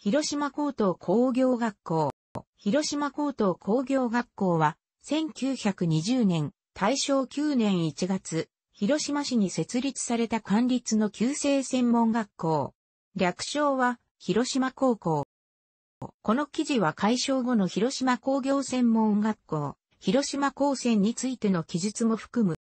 広島高等工業学校。広島高等工業学校は、1920年、大正9年1月、広島市に設立された管理の旧制専門学校。略称は、広島高校。この記事は解消後の広島工業専門学校、広島高専についての記述も含む。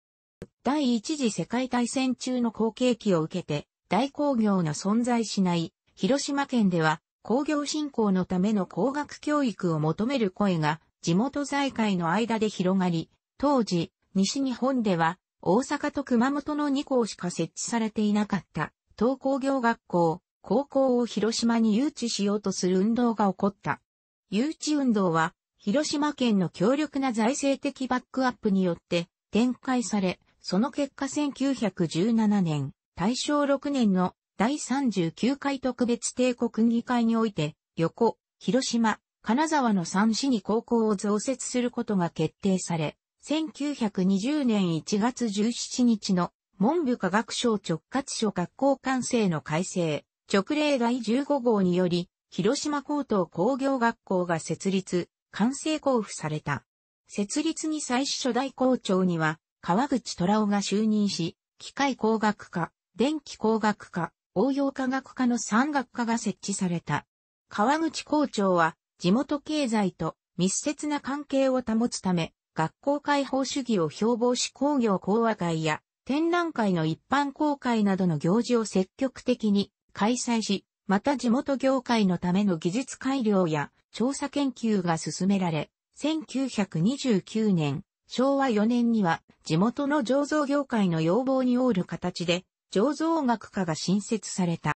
第一次世界大戦中の後継期を受けて、大工業の存在しない、広島県では、工業振興のための工学教育を求める声が地元財界の間で広がり、当時、西日本では大阪と熊本の2校しか設置されていなかった東工業学校、高校を広島に誘致しようとする運動が起こった。誘致運動は広島県の強力な財政的バックアップによって展開され、その結果1917年、大正6年の第39回特別帝国議会において、横、広島、金沢の3市に高校を増設することが決定され、1920年1月17日の文部科学省直轄署学校管制の改正、直令第15号により、広島高等工業学校が設立、完成交付された。設立に際し初代校長には、川口虎尾が就任し、機械工学科、電気工学科、応用科学科の産学科が設置された。川口校長は地元経済と密接な関係を保つため、学校開放主義を標榜し工業講和会や展覧会の一般公開などの行事を積極的に開催し、また地元業界のための技術改良や調査研究が進められ、1929年、昭和4年には地元の醸造業界の要望に応る形で醸造学科が新設された。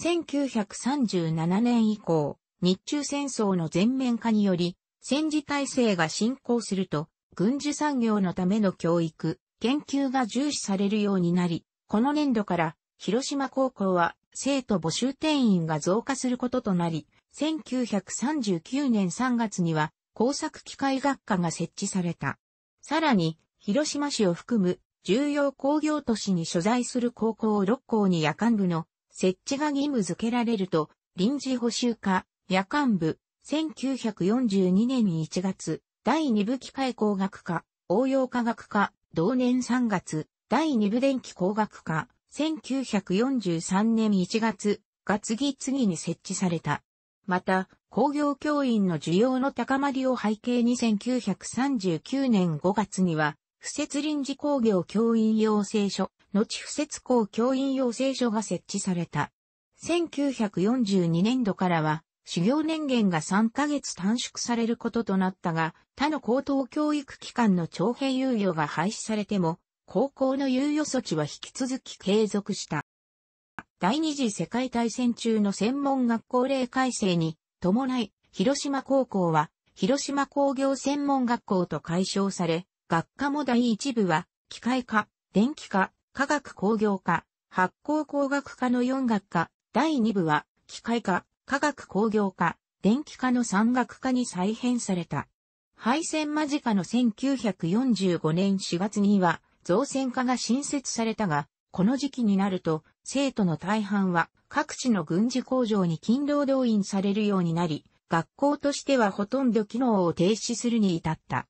1937年以降、日中戦争の全面化により、戦時体制が進行すると、軍需産業のための教育、研究が重視されるようになり、この年度から広島高校は生徒募集定員が増加することとなり、1939年3月には工作機械学科が設置された。さらに、広島市を含む重要工業都市に所在する高校6校に夜間部の設置が義務付けられると、臨時補修課、夜間部、1942年1月、第2部機械工学科、応用科学科、同年3月、第2部電気工学科、1943年1月が次々に設置された。また、工業教員の需要の高まりを背景に1939年5月には、不設臨時工業教員養成所、後不設校教員養成所が設置された。1942年度からは、修行年限が3ヶ月短縮されることとなったが、他の高等教育機関の徴兵猶予が廃止されても、高校の猶予措置は引き続き継続した。第二次世界大戦中の専門学校令改正に伴い、広島高校は、広島工業専門学校と解消され、学科も第一部は、機械科、電気科、化学工業科、発酵工学科の4学科、第二部は、機械科、化学工業科、電気科の3学科に再編された。廃線間近の1945年4月には、造船科が新設されたが、この時期になると、生徒の大半は各地の軍事工場に勤労動員されるようになり、学校としてはほとんど機能を停止するに至った。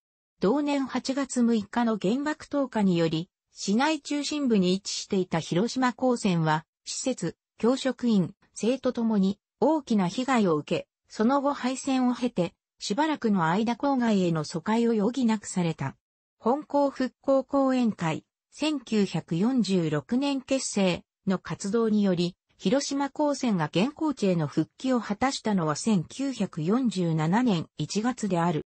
同年8月6日の原爆投下により、市内中心部に位置していた広島高専は、施設、教職員、生徒ともに大きな被害を受け、その後敗戦を経て、しばらくの間郊外への疎開を余儀なくされた。本校復興講演会、1946年結成の活動により、広島高専が現行地への復帰を果たしたのは1947年1月である。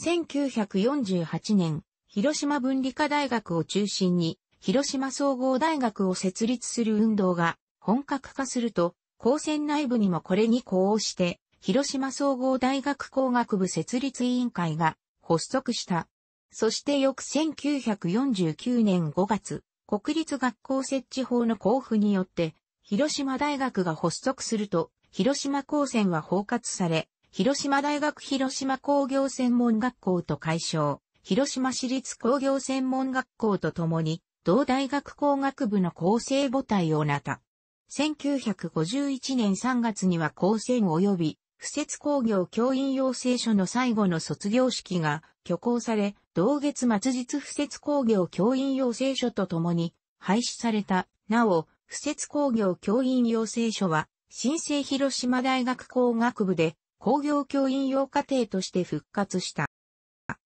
1948年、広島文理科大学を中心に、広島総合大学を設立する運動が本格化すると、高専内部にもこれに呼応して、広島総合大学工学部設立委員会が発足した。そして翌1949年5月、国立学校設置法の交付によって、広島大学が発足すると、広島高専は包括され、広島大学広島工業専門学校と解消、広島市立工業専門学校とともに、同大学工学部の構成母体をなた。1951年3月には高専及び、不設工業教員養成所の最後の卒業式が挙行され、同月末日不設工業教員養成所とともに廃止された。なお、不設工業教員養成所は、新生広島大学工学部で工業教員用課程として復活した。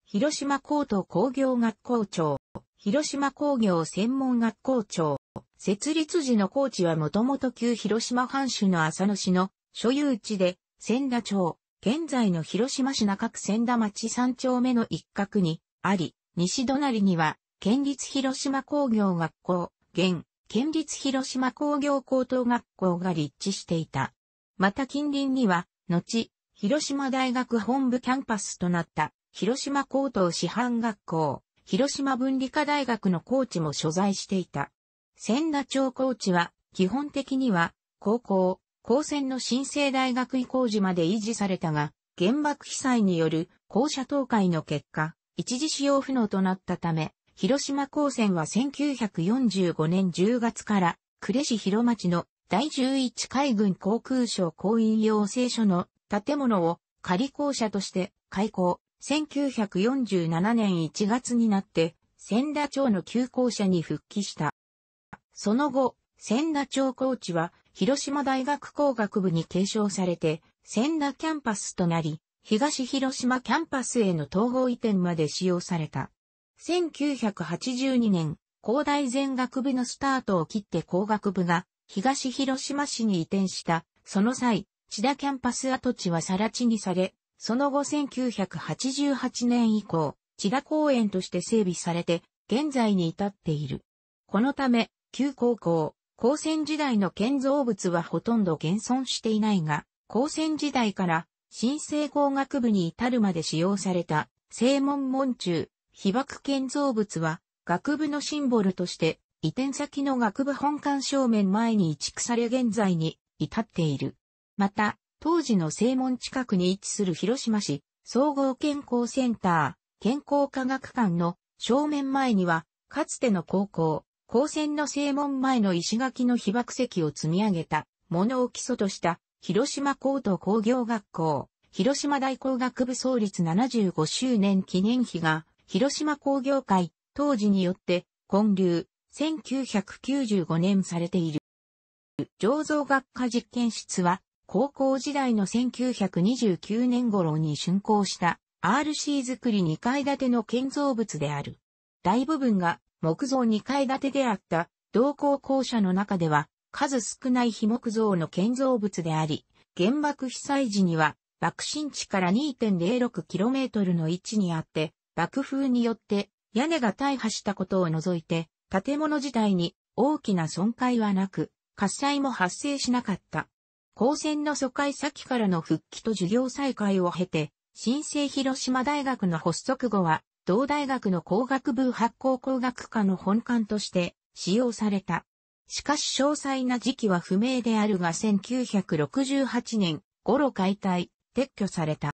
広島高等工業学校長、広島工業専門学校長、設立時の高知はもともと旧広島藩主の浅野市の所有地で、千田町、現在の広島市中区千田町三丁目の一角にあり、西隣には、県立広島工業学校、現、県立広島工業高等学校が立地していた。また近隣には、後、広島大学本部キャンパスとなった広島高等師範学校、広島文理科大学のコーチも所在していた。千田町コーチは基本的には高校、高専の新生大学移行時まで維持されたが、原爆被災による校舎倒壊の結果、一時使用不能となったため、広島高専は1945年10月から呉市広町の第11海軍航空省公員養成所の建物を仮校舎として開校、1947年1月になって、千田町の旧校舎に復帰した。その後、千田町高地は、広島大学工学部に継承されて、千田キャンパスとなり、東広島キャンパスへの統合移転まで使用された。1982年、高大全学部のスタートを切って工学部が東広島市に移転した、その際、千田キャンパス跡地は更地にされ、その後1988年以降、千田公園として整備されて、現在に至っている。このため、旧高校、高専時代の建造物はほとんど現存していないが、高専時代から新生工学部に至るまで使用された正門門中、被爆建造物は学部のシンボルとして移転先の学部本館正面前に移築され現在に至っている。また、当時の正門近くに位置する広島市総合健康センター健康科学館の正面前には、かつての高校、高専の正門前の石垣の被爆石を積み上げたものを基礎とした広島高等工業学校、広島大工学部創立75周年記念碑が広島工業会当時によって建立1995年されている。醸造学科実験室は高校時代の1929年頃に竣工した RC 作り2階建ての建造物である。大部分が木造2階建てであった同校校舎の中では数少ない非木造の建造物であり、原爆被災時には爆心地から 2.06km の位置にあって、爆風によって屋根が大破したことを除いて、建物自体に大きな損壊はなく、火災も発生しなかった。高専の疎開先からの復帰と授業再開を経て、新生広島大学の発足後は、同大学の工学部発行工学科の本館として使用された。しかし詳細な時期は不明であるが1968年頃解体、撤去された。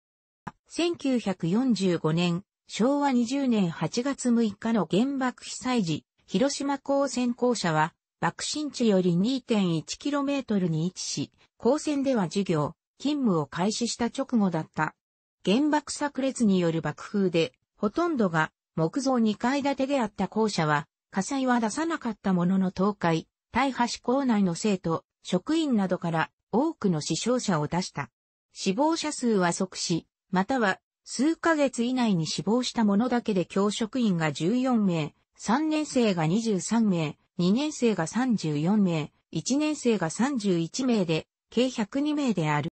1945年、昭和20年8月6日の原爆被災時、広島高専校舎は、爆心地より 2.1km に位置し、高専では授業、勤務を開始した直後だった。原爆炸裂による爆風で、ほとんどが木造2階建てであった校舎は、火災は出さなかったものの倒壊、大橋校内の生徒、職員などから多くの死傷者を出した。死亡者数は即死、または数ヶ月以内に死亡した者だけで教職員が14名、3年生が23名、2年生が34名、1年生が31名で、計102名である。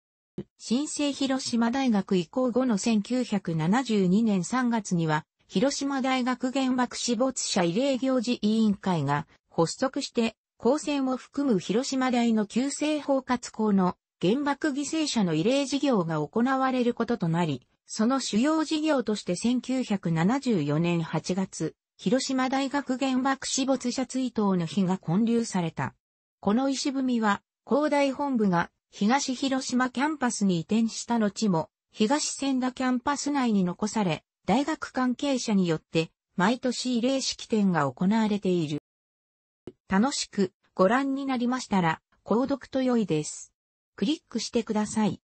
新生広島大学移行後の1972年3月には、広島大学原爆死没者慰霊行事委員会が発足して、高専を含む広島大の旧制包括校の原爆犠牲者の慰霊事業が行われることとなり、その主要事業として1974年8月、広島大学原爆死没者追悼の日が建立された。この石踏みは、広大本部が東広島キャンパスに移転した後も、東千田キャンパス内に残され、大学関係者によって毎年慰霊式典が行われている。楽しくご覧になりましたら、購読と良いです。クリックしてください。